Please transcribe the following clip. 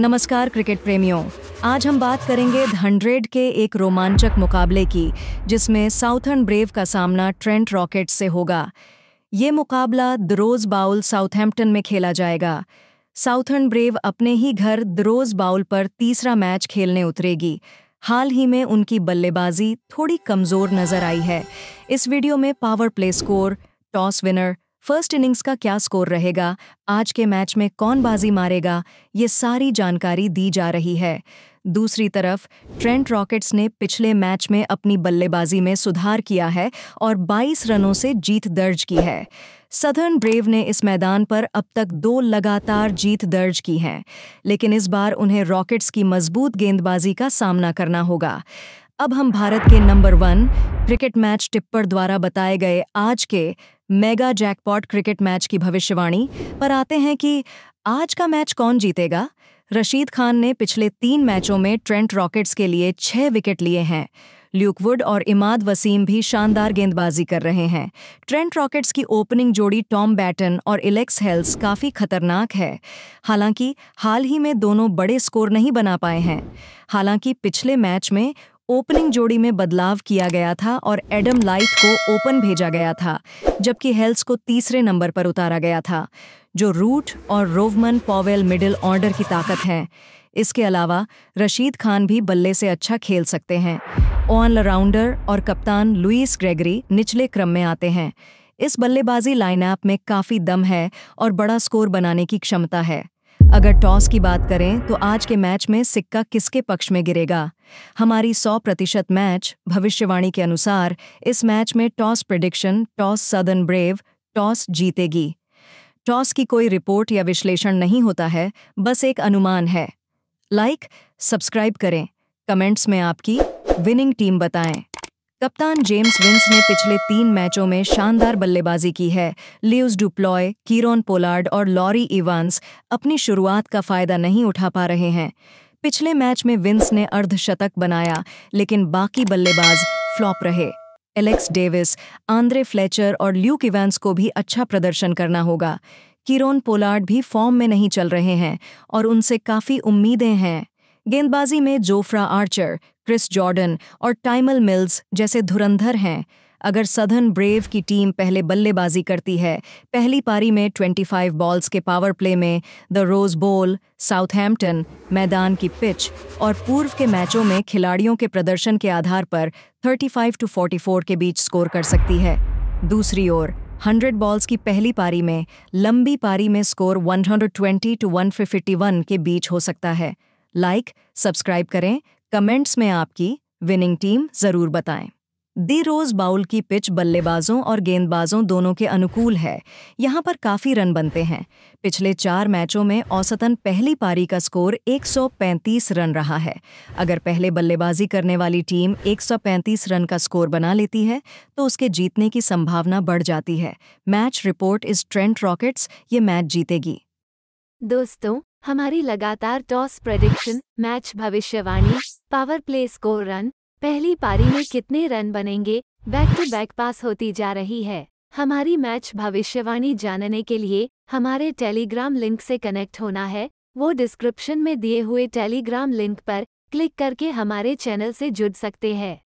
नमस्कार क्रिकेट प्रेमियों आज हम बात करेंगे हंड्रेड के एक रोमांचक मुकाबले की जिसमें साउथर्न ब्रेव का सामना ट्रेंट रॉकेट से होगा ये मुकाबला द्रोज बाउल साउथहैम्पटन में खेला जाएगा साउथर्न ब्रेव अपने ही घर द्रोज बाउल पर तीसरा मैच खेलने उतरेगी हाल ही में उनकी बल्लेबाजी थोड़ी कमज़ोर नज़र आई है इस वीडियो में power play score toss winner first innings का क्या स्कोर रहेगा आज के मैच में कौन बाजी मारेगा ये सारी जानकारी दी जा रही है दूसरी तरफ ट्रेंट रॉकेट्स ने पिछले मैच में अपनी बल्लेबाजी में सुधार किया है और 22 रनों से जीत दर्ज की है सदर्न ब्रेव ने इस मैदान पर अब तक दो लगातार जीत दर्ज की हैं लेकिन इस बार उन्हें रॉकेट्स की मजबूत गेंदबाजी का सामना करना होगा अब हम भारत के number one cricket match tipper द्वारा बताए गए आज के मेगा जैकपॉट क्रिकेट मैच की भविष्यवाणी पर आते हैं कि आज का मैच कौन जीतेगा रशीद खान ने पिछले तीन मैचों में ट्रेंट रॉकेट्स के लिए छह विकेट लिए हैं ल्यूकवुड और इमाद वसीम भी शानदार गेंदबाजी कर रहे हैं ट्रेंट रॉकेट्स की ओपनिंग जोड़ी टॉम बैटन और इलेक्स हेल्स काफ़ी खतरनाक है हालांकि हाल ही में दोनों बड़े स्कोर नहीं बना पाए हैं हालांकि पिछले मैच में ओपनिंग जोड़ी में बदलाव किया गया था और एडम लाइट को ओपन भेजा गया था जबकि हेल्स को तीसरे नंबर पर उतारा गया था जो रूट और रोवमन पॉवेल मिडिल ऑर्डर की ताकत हैं इसके अलावा रशीद खान भी बल्ले से अच्छा खेल सकते हैं ऑल राउंडर और कप्तान लुइस ग्रेगरी निचले क्रम में आते हैं इस बल्लेबाजी लाइनअप में काफ़ी दम है और बड़ा स्कोर बनाने की क्षमता है अगर टॉस की बात करें तो आज के मैच में सिक्का किसके पक्ष में गिरेगा हमारी 100 प्रतिशत मैच भविष्यवाणी के अनुसार इस मैच में toss prediction toss Southern Brave toss जीतेगी टॉस की कोई रिपोर्ट या विश्लेषण नहीं होता है बस एक अनुमान है लाइक like, सब्सक्राइब करें कमेंट्स में आपकी विनिंग टीम बताएं कप्तान जेम्स विंस ने पिछले तीन मैचों में शानदार बल्लेबाजी की है लियोस डुप्लॉय कीरोन पोलार्ड और लॉरी इवांस अपनी शुरुआत का फायदा नहीं उठा पा रहे हैं पिछले मैच में विंस ने अर्धशतक बनाया लेकिन बाकी बल्लेबाज फ्लॉप रहे एलेक्स डेविस आंद्रे फ्लेचर और ल्यूक इवेंस को भी अच्छा प्रदर्शन करना होगा किरोन पोलार्ड भी फॉर्म में नहीं चल रहे हैं और उनसे काफ़ी उम्मीदें हैं गेंदबाजी में जोफ्रा आर्चर क्रिस जॉर्डन और टाइमल मिल्स जैसे धुरंधर हैं अगर सदर्न ब्रेव की टीम पहले बल्लेबाजी करती है पहली पारी में 25 बॉल्स के पावर प्ले में द रोज बोल साउथहैम्पटन मैदान की पिच और पूर्व के मैचों में खिलाड़ियों के प्रदर्शन के आधार पर 35 टू 44 के बीच स्कोर कर सकती है दूसरी ओर 100 बॉल्स की पहली पारी में लंबी पारी में स्कोर 120 टू 151 के बीच हो सकता है लाइक like, सब्सक्राइब करें कमेंट्स में आपकी विनिंग टीम जरूर बताएं दी रोज बाउल की पिच बल्लेबाजों और गेंदबाजों दोनों के अनुकूल है यहाँ पर काफ़ी रन बनते हैं पिछले चार मैचों में औसतन पहली पारी का स्कोर 135 रन रहा है अगर पहले बल्लेबाजी करने वाली टीम 135 रन का स्कोर बना लेती है तो उसके जीतने की संभावना बढ़ जाती है match report is Trent Rockets ये मैच जीतेगी दोस्तों हमारी लगातार टॉस प्रेडिक्शन मैच भविष्यवाणी पावर प्ले स्कोर रन पहली पारी में कितने रन बनेंगे बैक टू बैक पास होती जा रही है हमारी मैच भविष्यवाणी जानने के लिए हमारे टेलीग्राम लिंक से कनेक्ट होना है वो डिस्क्रिप्शन में दिए हुए टेलीग्राम लिंक पर क्लिक करके हमारे चैनल से जुड़ सकते हैं